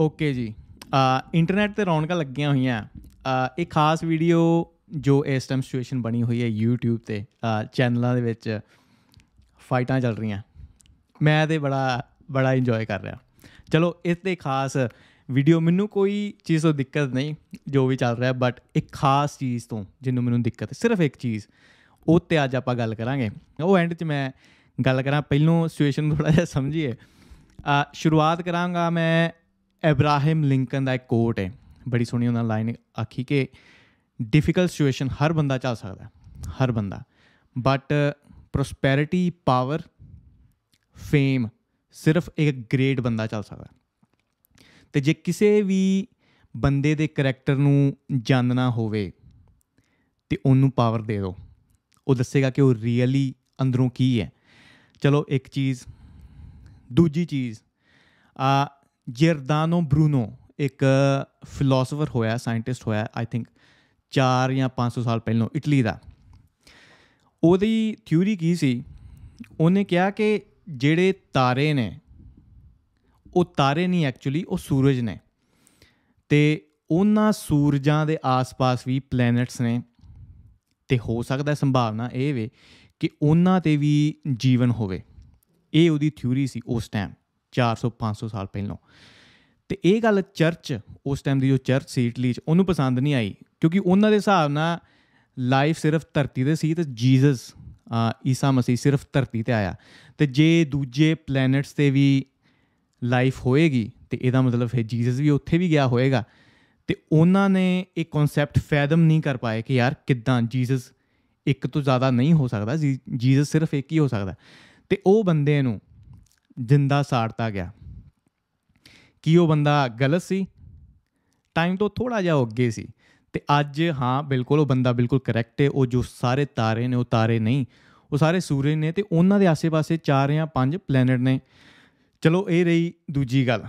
okay ਜੀ internet ਤੇ ਰੌਣਕਾਂ ਲੱਗੀਆਂ ਹੋਈਆਂ ਆ ਇਹ ਖਾਸ ਵੀਡੀਓ ਜੋ ਇਸ ਟਾਈਮ ਸਿਚੁਏਸ਼ਨ ਬਣੀ ਹੋਈ ਹੈ YouTube ਤੇ ਚੈਨਲਾਂ ਦੇ ਵਿੱਚ ਫਾਈਟਾਂ ਚੱਲ ਰਹੀਆਂ ਮੈਂ ਤੇ ਬੜਾ ਬੜਾ ਇੰਜੋਏ ਕਰ ਰਿਹਾ ਚਲੋ ਇਸ ਤੇ ਖਾਸ ਵੀਡੀਓ ਮੈਨੂੰ ਕੋਈ ਚੀਜ਼ ਤੋਂ ਦਿੱਕਤ ਨਹੀਂ ਜੋ ਵੀ ਚੱਲ ਰਿਹਾ ਬਟ ਇੱਕ ਖਾਸ ਚੀਜ਼ ਤੋਂ ਜਿੰਨੂੰ ਮੈਨੂੰ ਦਿੱਕਤ ਹੈ ਸਿਰਫ ਇੱਕ ਚੀਜ਼ ਉਹ ਤੇ ਅੱਜ ਆਪਾਂ ਗੱਲ ਕਰਾਂਗੇ ਉਹ ਐਂਡ 'ਚ ਮੈਂ ਗੱਲ ਕਰਾਂ ਪਹਿਲੋਂ ਸਿਚੁਏਸ਼ਨ ਥੋੜਾ ਜਿਹਾ ਸਮਝੀਏ ਆ ਸ਼ੁਰੂਆਤ ਕਰਾਂਗਾ ਮੈਂ ਇਬਰਾਹਿਮ ਲਿੰਕਨ ਦਾ ਇੱਕ ਕੋਟ ਹੈ ਬੜੀ ਸੋਹਣੀ ਉਹਨਾਂ ਲਾਈਨ ਆਖੀ ਕਿ ਡਿਫਿਕਲਟ ਸਿਚੁਏਸ਼ਨ ਹਰ ਬੰਦਾ ਚੱਲ ਸਕਦਾ ਹਰ ਬੰਦਾ ਬਟ ਪ੍ਰੋਸਪੈਰਿਟੀ ਪਾਵਰ ਫੇਮ ਸਿਰਫ ਇੱਕ ਗ੍ਰੇਟ ਬੰਦਾ ਚੱਲ ਸਕਦਾ ਤੇ ਜੇ ਕਿਸੇ ਵੀ ਬੰਦੇ ਦੇ ਕੈਰੈਕਟਰ ਨੂੰ ਜਾਣਨਾ ਹੋਵੇ ਤੇ ਉਹਨੂੰ ਪਾਵਰ ਦੇ ਦਿਓ ਉਹ ਦੱਸੇਗਾ ਕਿ ਉਹ ਰੀਅਲੀ ਅੰਦਰੋਂ ਕੀ ਹੈ ਚਲੋ ਇੱਕ ਚੀਜ਼ ਦੂਜੀ ਚੀਜ਼ ਆ ਜਰਦਾਨੋ ਬਰੂਨੋ ਇੱਕ ਫਿਲਾਸਫਰ ਹੋਇਆ ਸਾਇੰਟਿਸਟ ਹੋਇਆ ਆਈ ਥਿੰਕ 4 ਜਾਂ 500 ਸਾਲ ਪਹਿਲਾਂ ਇਟਲੀ ਦਾ ਉਹਦੀ ਥਿਊਰੀ ਕੀ ਸੀ ਉਹਨੇ ਕਿਹਾ ਕਿ ਜਿਹੜੇ ਤਾਰੇ ਨੇ ਉਹ ਤਾਰੇ ਨਹੀਂ ਐਕਚੁਅਲੀ ਉਹ ਸੂਰਜ ਨੇ ਤੇ ਉਹਨਾਂ ਸੂਰਜਾਂ ਦੇ ਆਸ-ਪਾਸ ਵੀ ਪਲੈਨਟਸ ਨੇ ਤੇ ਹੋ ਸਕਦਾ ਹੈ ਸੰਭਾਵਨਾ ਇਹ ਵੇ ਕਿ ਉਹਨਾਂ ਤੇ ਵੀ ਜੀਵਨ ਹੋਵੇ ਇਹ ਉਹਦੀ ਥਿਊਰੀ ਸੀ ਉਸ ਟਾਈਮ 400 500 ਸਾਲ ਪਹਿਲਾਂ ਤੇ ਇਹ ਗੱਲ ਚਰਚ ਉਸ ਟਾਈਮ ਦੀ ਜੋ ਚਰਚ ਸੀ ਇਟਲੀ 'ਚ ਉਹਨੂੰ ਪਸੰਦ ਨਹੀਂ ਆਈ ਕਿਉਂਕਿ ਉਹਨਾਂ ਦੇ ਹਿਸਾਬ ਨਾਲ ਲਾਈਫ ਸਿਰਫ ਧਰਤੀ ਤੇ ਸੀ ਤੇ ਜੀਸਸ ਈਸਾ ਮਸੀਹ ਸਿਰਫ ਧਰਤੀ ਤੇ ਆਇਆ ਤੇ ਜੇ ਦੂਜੇ ਪਲੈਨਟਸ ਤੇ ਵੀ ਲਾਈਫ ਹੋਏਗੀ ਤੇ ਇਹਦਾ ਮਤਲਬ ਹੈ ਜੀਸਸ ਵੀ ਉੱਥੇ ਵੀ ਗਿਆ ਹੋਏਗਾ ਤੇ ਉਹਨਾਂ ਨੇ ਇਹ ਕਨਸੈਪਟ ਫੈਦਮ ਨਹੀਂ ਕਰ ਪਾਏ ਕਿ ਯਾਰ ਕਿਦਾਂ ਜੀਸਸ ਇੱਕ ਤੋਂ ਜ਼ਿਆਦਾ ਨਹੀਂ ਹੋ ਸਕਦਾ ਜੀਸਸ ਸਿਰਫ ਇੱਕ ਹੀ ਹੋ ਸਕਦਾ ਤੇ ਉਹ ਬੰਦੇ ਨੂੰ ਜਿੰਦਾ ਸਾੜਤਾ ਗਿਆ ਕੀ ਉਹ ਬੰਦਾ ਗਲਤ ਸੀ ਟਾਈਮ ਤੋਂ ਥੋੜਾ ਜਿਹਾ ਅੱਗੇ ਸੀ ਤੇ ਅੱਜ ਹਾਂ ਬਿਲਕੁਲ ਉਹ ਬੰਦਾ ਬਿਲਕੁਲ ਕਰੈਕਟ ਹੈ ਉਹ ਜੋ ਸਾਰੇ ਤਾਰੇ ਨੇ ਉਹ ਤਾਰੇ ਨਹੀਂ ਉਹ ਸਾਰੇ ਸੂਰਜ ਨੇ ਤੇ ਉਹਨਾਂ ਦੇ ਆਸ ਪਾਸੇ ਚਾਰ ਜਾਂ ਪੰਜ ਪਲੈਨਟ ਨੇ ਚਲੋ ਇਹ ਰਹੀ ਦੂਜੀ ਗੱਲ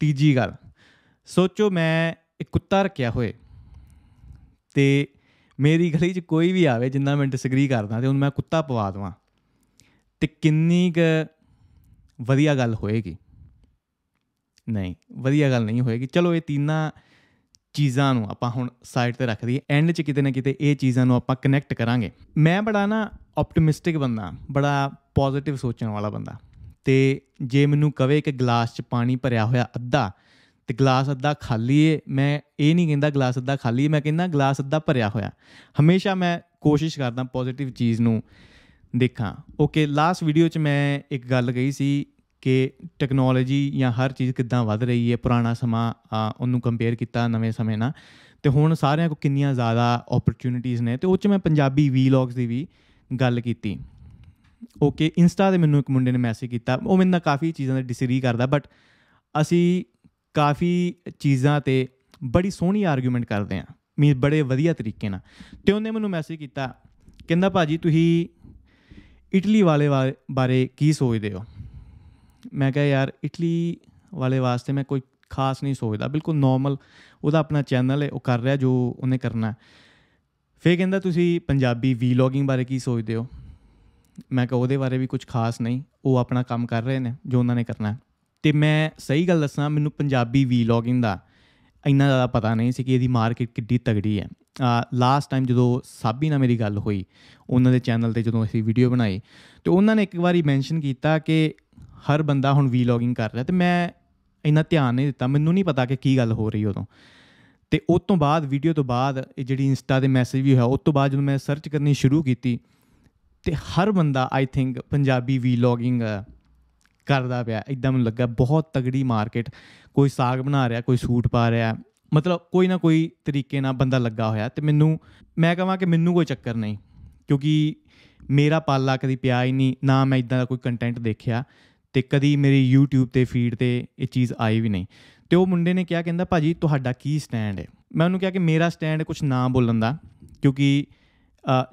ਤੀਜੀ ਗੱਲ ਸੋਚੋ ਮੈਂ ਇੱਕ ਕੁੱਤਾ ਰੱਖਿਆ ਹੋਏ ਤੇ ਮੇਰੀ ਗਲੀ 'ਚ ਕੋਈ ਵੀ ਆਵੇ ਜਿੰਨਾ ਮੈਂ ਡਿਸਗਰੀ ਕਰਦਾ ਤੇ ਉਹਨੂੰ ਮੈਂ ਕੁੱਤਾ ਪਵਾ ਦਵਾਂ ਤੇ ਕਿੰਨੀ ਕੁ ਵਧੀਆ ਗੱਲ ਹੋਏਗੀ ਨਹੀਂ ਵਧੀਆ ਗੱਲ ਨਹੀਂ ਹੋਏਗੀ ਚਲੋ ਇਹ ਤਿੰਨਾਂ ਚੀਜ਼ਾਂ ਨੂੰ ਆਪਾਂ ਹੁਣ ਸਾਈਡ ਤੇ ਰੱਖ ਦਈਏ ਐਂਡ 'ਚ ਕਿਤੇ ਨਾ ਕਿਤੇ ਇਹ ਚੀਜ਼ਾਂ ਨੂੰ ਆਪਾਂ ਕਨੈਕਟ ਕਰਾਂਗੇ ਮੈਂ ਬੜਾ ਨਾ ਆਪਟੀਮਿਸਟਿਕ ਬੰਦਾ ਬੜਾ ਪੋਜ਼ਿਟਿਵ ਸੋਚਣ ਵਾਲਾ ਬੰਦਾ ਤੇ ਜੇ ਮੈਨੂੰ ਕਵੇ ਕਿ ਗਲਾਸ 'ਚ ਪਾਣੀ ਭਰਿਆ ਹੋਇਆ ਅੱਧਾ ਤੇ ਗਲਾਸ ਅੱਧਾ ਖਾਲੀ ਏ ਮੈਂ ਇਹ ਨਹੀਂ ਕਹਿੰਦਾ ਗਲਾਸ ਅੱਧਾ ਖਾਲੀ ਮੈਂ ਕਹਿੰਦਾ ਗਲਾਸ ਅੱਧਾ ਭਰਿਆ ਹੋਇਆ ਹਮੇਸ਼ਾ ਮੈਂ ਕੋਸ਼ਿਸ਼ ਕਰਦਾ ਪੋਜ਼ਿਟਿਵ ਚੀਜ਼ ਨੂੰ ਦੇਖਾਂ ਓਕੇ ਲਾਸਟ ਵੀਡੀਓ 'ਚ ਮੈਂ ਇੱਕ ਗੱਲ ਕਹੀ ਸੀ ਕਿ ਟੈਕਨੋਲੋਜੀ ਜਾਂ ਹਰ ਚੀਜ਼ ਕਿੱਦਾਂ ਵੱਧ ਰਹੀ ਹੈ ਪੁਰਾਣਾ ਸਮਾਂ ਉਹਨੂੰ ਕੰਪੇਅਰ ਕੀਤਾ ਨਵੇਂ ਸਮੇਂ ਨਾਲ ਤੇ ਹੁਣ ਸਾਰਿਆਂ ਕੋ ਕਿੰਨੀਆਂ ਜ਼ਿਆਦਾ ਓਪਰਚੁਨਿਟੀਆਂ ਨੇ ਤੇ ਉਹ 'ਚ ਮੈਂ ਪੰਜਾਬੀ ਵੀਲੌਗਸ ਦੀ ਵੀ ਗੱਲ ਕੀਤੀ ਓਕੇ ਇੰਸਟਾ ਤੇ ਮੈਨੂੰ ਇੱਕ ਮੁੰਡੇ ਨੇ ਮੈਸੇਜ ਕੀਤਾ ਉਹ ਮੈਨੂੰ ਕਾਫੀ ਚੀਜ਼ਾਂ ਦਾ ਡਿਸਰੀ ਕਰਦਾ ਬਟ ਅਸੀਂ ਕਾਫੀ ਚੀਜ਼ਾਂ ਤੇ ਬੜੀ ਸੋਹਣੀ ਆਰਗੂਮੈਂਟ ਕਰਦੇ ਆ ਮੀਨ ਬੜੇ ਵਧੀਆ ਤਰੀਕੇ ਨਾਲ ਤੇ ਉਹਨੇ ਮੈਨੂੰ ਮੈਸੇਜ ਕੀਤਾ ਕਹਿੰਦਾ ਭਾਜੀ ਤੁਸੀਂ ਇਟਲੀ ਵਾਲੇ ਬਾਰੇ ਕੀ ਸੋਚਦੇ ਹੋ ਮੈਂ ਕਹਾ ਯਾਰ ਇਟਲੀ ਵਾਲੇ ਵਾਸਤੇ ਮੈਂ ਕੋਈ ਖਾਸ ਨਹੀਂ ਸੋਚਦਾ ਬਿਲਕੁਲ ਨਾਰਮਲ ਉਹਦਾ ਆਪਣਾ ਚੈਨਲ ਹੈ ਉਹ ਕਰ ਰਿਹਾ ਜੋ ਉਹਨੇ ਕਰਨਾ ਫੇਰ ਕਹਿੰਦਾ ਤੁਸੀਂ ਪੰਜਾਬੀ ਵੀਲੌਗਿੰਗ ਬਾਰੇ ਕੀ ਸੋਚਦੇ ਹੋ ਮੈਂ ਕਿਹਾ ਉਹਦੇ ਬਾਰੇ ਵੀ ਕੁਝ ਖਾਸ ਨਹੀਂ ਉਹ ਆਪਣਾ ਕੰਮ ਕਰ ਰਹੇ ਨੇ ਜੋ ਉਹਨਾਂ ਨੇ ਕਰਨਾ ਤੇ ਮੈਂ ਸਹੀ ਗੱਲ ਦੱਸਾਂ ਮੈਨੂੰ ਪੰਜਾਬੀ ਵੀਲੌਗਿੰਗ ਦਾ ਇੰਨਾ ਜ਼ਿਆਦਾ ਪਤਾ ਨਹੀਂ ਸੀ ਕਿ ਇਹਦੀ ਮਾਰਕੀਟ ਕਿੱਡੀ ਤਗੜੀ ਹੈ ਆ ਲਾਸਟ ਟਾਈਮ ਜਦੋਂ ਸਾਬੀ ਨਾਲ ਮੇਰੀ ਗੱਲ ਹੋਈ ਉਹਨਾਂ ਦੇ ਚੈਨਲ ਤੇ ਜਦੋਂ ਅਸੀਂ ਵੀਡੀਓ ਬਣਾਈ ਤੇ ਉਹਨਾਂ ਨੇ ਇੱਕ ਵਾਰੀ ਮੈਂਸ਼ਨ ਕੀਤਾ ਕਿ ਹਰ ਬੰਦਾ ਹੁਣ ਵੀਲੌਗਿੰਗ ਕਰ ਰਿਹਾ ਤੇ ਮੈਂ ਇੰਨਾ ਧਿਆਨ ਨਹੀਂ ਦਿੱਤਾ ਮੈਨੂੰ ਨਹੀਂ ਪਤਾ ਕਿ ਕੀ ਗੱਲ ਹੋ ਰਹੀ ਉਦੋਂ ਤੇ ਉਸ ਤੋਂ ਬਾਅਦ ਵੀਡੀਓ ਤੋਂ ਬਾਅਦ ਇਹ ਜਿਹੜੀ ਇੰਸਟਾ ਤੇ ਮੈਸੇਜ ਵੀ ਹੋਇਆ ਉਸ ਤੋਂ ਬਾਅਦ ਜਦੋਂ ਮੈਂ ਸਰਚ ਕਰਨੀ ਸ਼ੁਰੂ ਕੀਤੀ ਤੇ ਹਰ ਬੰਦਾ ਆਈ ਥਿੰਕ ਪੰਜਾਬੀ ਵੀਲੌਗਿੰਗ ਕਰਦਾ ਪਿਆ ਇਦਾਂ ਮੈਨੂੰ ਲੱਗਾ ਬਹੁਤ ਤਗੜੀ ਮਾਰਕੀਟ ਕੋਈ ਸਾਗ ਬਣਾ ਰਿਹਾ ਕੋਈ ਸੂਟ ਪਾ ਰਿਹਾ ਮਤਲਬ ਕੋਈ ਨਾ ਕੋਈ ਤਰੀਕੇ ਨਾਲ ਬੰਦਾ ਲੱਗਾ ਹੋਇਆ ਤੇ ਮੈਨੂੰ ਮੈਂ ਕਹਾਂ ਕਿ ਮੈਨੂੰ ਕੋਈ ਚੱਕਰ ਨਹੀਂ ਕਿਉਂਕਿ ਮੇਰਾ ਪਾਲਾ ਕਦੀ ਪਿਆ ਹੀ ਨਹੀਂ ਨਾ ਮੈਂ ਇਦਾਂ ਦਾ ਕੋਈ ਕੰਟੈਂਟ ਦੇਖਿਆ ਤੇ ਕਦੀ ਮੇਰੀ YouTube ਤੇ ਫੀਡ ਤੇ ਇਹ ਚੀਜ਼ ਆਈ ਵੀ ਨਹੀਂ ਤੇ ਉਹ ਮੁੰਡੇ ਨੇ ਕਿਹਾ ਕਹਿੰਦਾ ਭਾਜੀ ਤੁਹਾਡਾ ਕੀ ਸਟੈਂਡ ਹੈ ਮੈਂ ਉਹਨੂੰ ਕਿਹਾ ਕਿ ਮੇਰਾ ਸਟੈਂਡ ਕੁਝ ਨਾ ਬੋਲਣ ਦਾ ਕਿਉਂਕਿ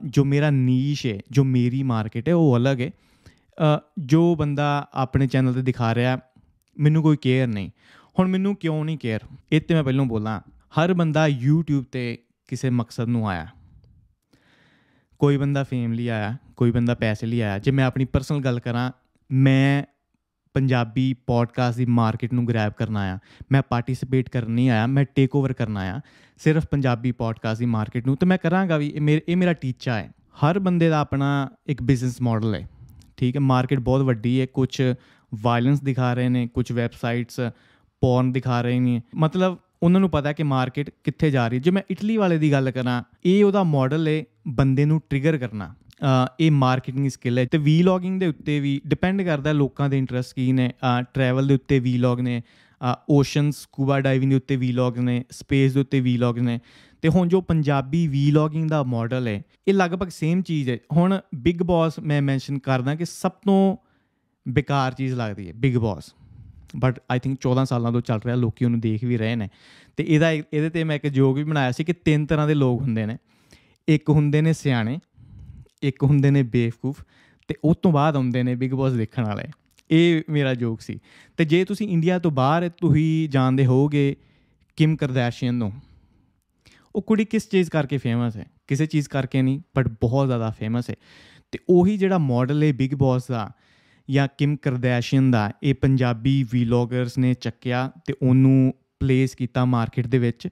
ਜੋ ਮੇਰਾ ਨੀਸ਼ ਹੈ ਜੋ ਮੇਰੀ ਮਾਰਕੀਟ ਹੈ ਉਹ ਅਲੱਗ ਹੈ ਜੋ ਬੰਦਾ ਆਪਣੇ ਚੈਨਲ ਤੇ ਦਿਖਾ ਰਿਹਾ ਮੈਨੂੰ ਕੋਈ ਕੇਅਰ ਨਹੀਂ ਹੁਣ ਮੈਨੂੰ ਕਿਉਂ ਨਹੀਂ ਕੇਅਰ ਇਹ ਤੇ ਮੈਂ ਪਹਿਲਾਂ ਬੋਲਾਂ ਹਰ ਬੰਦਾ YouTube ਤੇ ਕਿਸੇ ਮਕਸਦ ਨੂੰ ਆਇਆ ਕੋਈ ਬੰਦਾ ਫੇਮ ਲਈ ਆਇਆ ਕੋਈ ਬੰਦਾ ਪੈਸੇ ਲਈ ਆਇਆ ਜੇ ਮੈਂ ਆਪਣੀ ਪਰਸਨਲ ਗੱਲ ਕਰਾਂ ਮੈਂ ਪੰਜਾਬੀ ਪੋਡਕਾਸਟ ਦੀ ਮਾਰਕੀਟ ਨੂੰ ਗ੍ਰੈਬ ਕਰਨਾ ਆਇਆ ਮੈਂ ਪਾਰਟਿਸਿਪੇਟ ਕਰਨ ਨਹੀਂ ਆਇਆ ਮੈਂ ਟੇਕ ਓਵਰ ਕਰਨ ਆਇਆ ਸਿਰਫ ਪੰਜਾਬੀ ਪੋਡਕਾਸਟ ਦੀ ਮਾਰਕੀਟ ਨੂੰ ਤੇ ਮੈਂ ਕਰਾਂਗਾ ਵੀ ਇਹ ਮੇਰਾ ਟੀਚਾ ਹੈ ਹਰ ਬੰਦੇ ਦਾ ਆਪਣਾ ਇੱਕ ਬਿਜ਼ਨਸ ਮਾਡਲ ਹੈ ਠੀਕ ਹੈ ਮਾਰਕੀਟ ਬਹੁਤ ਵੱਡੀ ਹੈ ਕੁਝ ਵਾਇਲੈਂਸ ਦਿਖਾ ਰਹੇ ਨੇ ਕੁਝ ਵੈਬਸਾਈਟਸ ਪੌਰਨ ਦਿਖਾ ਰਹੇ ਨੇ ਮਤਲਬ ਉਹਨਾਂ ਨੂੰ ਪਤਾ ਕਿ ਮਾਰਕੀਟ ਕਿੱਥੇ ਜਾ ਰਹੀ ਹੈ ਜੇ ਮੈਂ ਇਟਲੀ ਵਾਲੇ ਦੀ ਗੱਲ ਕਰਾਂ ਇਹ ਉਹਦਾ ਮਾਡਲ ਹੈ ਬੰਦੇ ਨੂੰ ਟ੍ਰਿਗਰ ਕਰਨਾ ਇਹ ਮਾਰਕੀਟਿੰਗ ਸਕਿੱਲ ਹੈ ਤੇ ਵੀ ਲੌਗਿੰਗ ਦੇ ਉੱਤੇ ਵੀ ਡਿਪੈਂਡ ਕਰਦਾ ਲੋਕਾਂ ਦੇ ਇੰਟਰਸਟ ਕੀ ਨੇ ਟਰੈਵਲ ਦੇ ਉੱਤੇ ਵੀ ਲੌਗ ਨੇ ਓਸ਼ਨ ਕੂਬਾ ਡਾਈਵਿੰਗ ਦੇ ਉੱਤੇ ਵੀ ਲੌਗ ਨੇ ਸਪੇਸ ਦੇ ਉੱਤੇ ਵੀ ਲੌਗ ਨੇ ਤੇ ਹੁਣ ਜੋ ਪੰਜਾਬੀ ਵੀਲੌਗਿੰਗ ਦਾ ਮਾਡਲ ਹੈ ਇਹ ਲਗਭਗ ਸੇਮ ਚੀਜ਼ ਹੈ ਹੁਣ ਬਿਗ ਬੌਸ ਮੈਂ ਮੈਂਸ਼ਨ ਕਰਦਾ ਕਿ ਸਭ ਤੋਂ ਬੇਕਾਰ ਚੀਜ਼ ਲੱਗਦੀ ਹੈ Bigg Boss but I think 14 ਸਾਲਾਂ ਤੋਂ ਚੱਲ ਰਿਹਾ ਲੋਕੀ ਉਹਨੂੰ ਦੇਖ ਵੀ ਰਹੇ ਨੇ ਤੇ ਇਹਦਾ ਇਹਦੇ ਤੇ ਮੈਂ ਇੱਕ ਜੋਗ ਵੀ ਬਣਾਇਆ ਸੀ ਕਿ ਤਿੰਨ ਤਰ੍ਹਾਂ ਦੇ ਲੋਕ ਹੁੰਦੇ ਨੇ ਇੱਕ ਹੁੰਦੇ ਨੇ ਸਿਆਣੇ ਇੱਕ ਹੁੰਦੇ ਨੇ ਬੇਵਕੂਫ ਤੇ ਉਸ ਤੋਂ ਬਾਅਦ ਆਉਂਦੇ ਨੇ ਬਿਗ ਬੌਸ ਦੇਖਣ ਵਾਲੇ ਇਹ ਮੇਰਾ ਜੋਕ ਸੀ ਤੇ ਜੇ ਤੁਸੀਂ ਇੰਡੀਆ ਤੋਂ ਬਾਹਰ ਤੁਸੀਂ ਜਾਣਦੇ ਹੋਗੇ ਕਿਮ ਕਰਦੈਸ਼ੀਅਨ ਨੂੰ ਉਹ ਕੁੜੀ ਕਿਸ ਚੀਜ਼ ਕਰਕੇ ਫੇਮਸ ਹੈ ਕਿਸੇ ਚੀਜ਼ ਕਰਕੇ ਨਹੀਂ ਬਟ ਬਹੁਤ ਜ਼ਿਆਦਾ ਫੇਮਸ ਹੈ ਤੇ ਉਹੀ ਜਿਹੜਾ ਮਾਡਲ ਹੈ ਬਿਗ ਬੌਸ ਦਾ ਜਾਂ ਕਿਮ ਕਰਦੈਸ਼ੀਅਨ ਦਾ ਇਹ ਪੰਜਾਬੀ ਵੀਲੌਗਰਸ ਨੇ ਚੱਕਿਆ ਤੇ ਉਹਨੂੰ ਪਲੇਸ ਕੀਤਾ ਮਾਰਕੀਟ ਦੇ ਵਿੱਚ